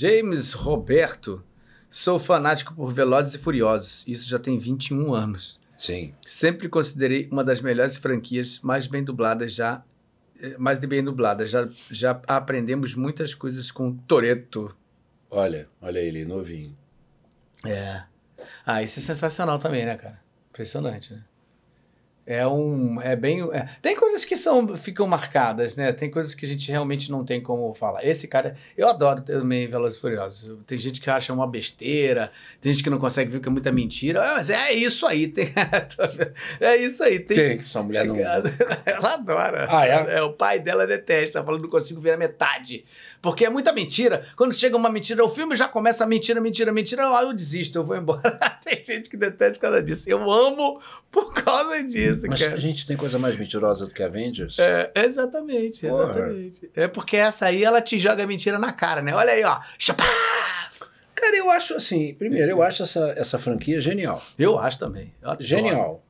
James Roberto, sou fanático por Velozes e Furiosos. Isso já tem 21 anos. Sim. Sempre considerei uma das melhores franquias mais bem dubladas já eh, mais de bem dubladas. Já, já aprendemos muitas coisas com Toreto. Olha, olha ele, novinho. É. Ah, isso é sensacional também, né, cara? Impressionante, né? é um é bem é, tem coisas que são ficam marcadas né tem coisas que a gente realmente não tem como falar esse cara eu adoro também Velozes e Furiosos tem gente que acha uma besteira tem gente que não consegue ver que é muita mentira ah, mas é isso aí tem é isso aí tem Quem? sua mulher não ela adora ah, é? é o pai dela detesta falando não consigo ver a metade porque é muita mentira quando chega uma mentira o filme já começa mentira mentira mentira ah, eu desisto eu vou embora tem gente que detesta por causa disso eu amo por causa disso mas, cara. É. gente, tem coisa mais mentirosa do que Avengers? É, exatamente, exatamente. É porque essa aí, ela te joga mentira na cara, né? Olha aí, ó. Chapá! Cara, eu acho assim, primeiro, eu acho essa, essa franquia genial. Eu acho também. Eu genial.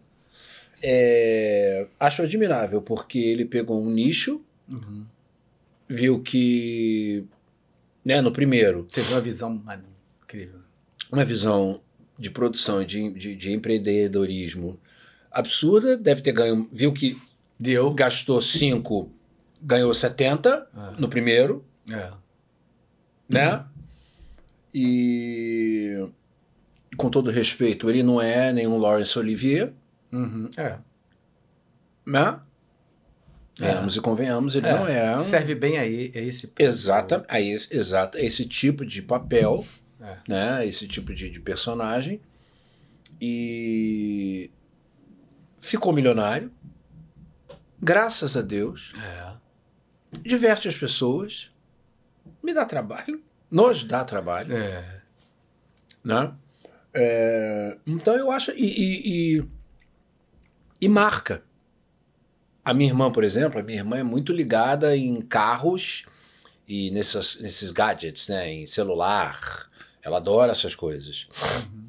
É, acho admirável, porque ele pegou um nicho, uhum. viu que. Né, no primeiro. Teve uma visão incrível. Uma visão de produção, de, de, de empreendedorismo, absurda, deve ter ganho, viu que Deu. gastou 5, ganhou 70 é. no primeiro. É. Né? Uhum. E com todo respeito, ele não é nenhum Lawrence Olivier. Uhum. É. Né? É. Venhamos e convenhamos, ele é. não é. Um... Serve bem aí a esse Exata, a esse, exata, esse tipo de papel, é. né? Esse tipo de, de personagem. E ficou milionário, graças a Deus, é. diverte as pessoas, me dá trabalho, nos dá trabalho. É. Né? É, então eu acho. E e, e, e, marca. A minha irmã, por exemplo, a minha irmã é muito ligada em carros e nessas, nesses gadgets, né? Em celular. Ela adora essas coisas. Uhum.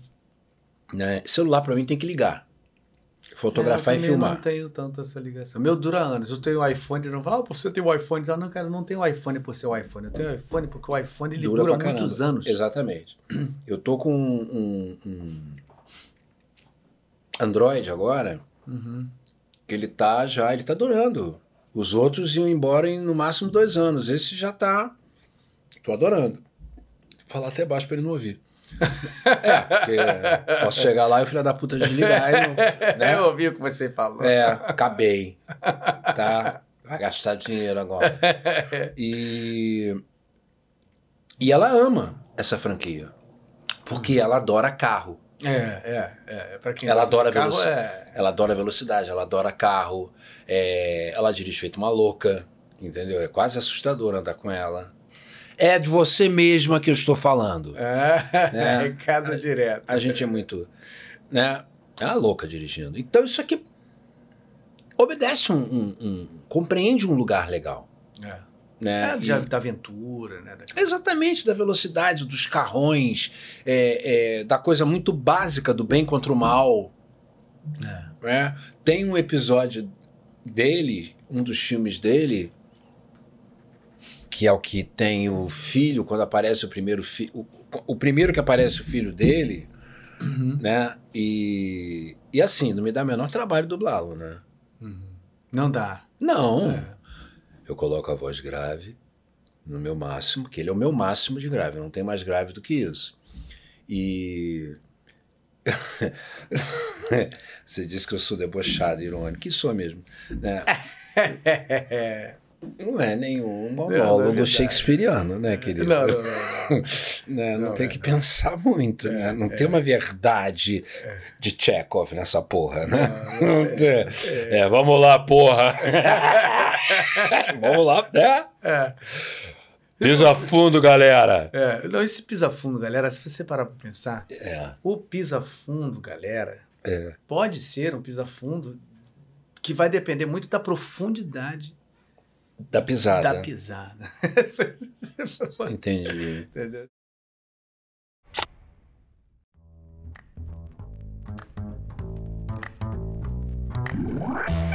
Né? Celular para mim tem que ligar. Fotografar é, e filmar. Eu não tenho tanto essa ligação. meu dura anos. Eu tenho um iPhone, não fala, ah, você tem um iPhone. Ah, não, cara, eu não tenho um iPhone por ser um iPhone. Eu tenho um iPhone porque o iPhone ele dura, dura muitos caramba. anos. Exatamente. Eu tô com um, um Android agora, uhum. que ele tá já, ele tá durando. Os outros iam embora em no máximo dois anos. Esse já tá. Tô adorando. Vou falar até baixo para ele não ouvir. É, porque posso chegar lá e o filho da puta desligar. E não, né? Eu ouvi o que você falou. É, acabei. Tá? Vai gastar dinheiro agora. E. E ela ama essa franquia. Porque ela adora carro. É, é, é. Pra quem ela adora carro, É... Ela adora velocidade, ela adora carro. É... Ela dirige feito uma louca, entendeu? É quase assustador andar com ela. É de você mesma que eu estou falando. É, né? recado a, direto. A gente é muito. Né? É uma louca dirigindo. Então isso aqui obedece um. um, um compreende um lugar legal. É. Né? É, de, e, da aventura, né? Da... Exatamente, da velocidade, dos carrões, é, é, da coisa muito básica do bem contra o mal. É. Né? Tem um episódio dele, um dos filmes dele, que é o que tem o filho, quando aparece o primeiro filho. O, primeiro que aparece o filho dele, uhum. né? E, e assim, não me dá menor trabalho dublá-lo, né? Uhum. Não dá. Não. É. Eu coloco a voz grave no meu máximo, que ele é o meu máximo de grave, não tem mais grave do que isso. E. Você disse que eu sou debochado, irônico, que sou mesmo. Né? Não é nenhum monólogo é, shakespeariano, né, querido? Não, não, não. não, né, não tem é, que não. pensar muito, né? é, né? Não é. tem uma verdade é. de Chekhov nessa porra, né? Não, é. é, vamos lá, porra. vamos lá, né? É. Pisa fundo, galera. É, não, esse pisa fundo, galera, se você parar pra pensar, o pisa fundo, galera, pode ser um pisa fundo que vai depender muito da profundidade da pisada. Da pisada. Entendi. Entendeu? What?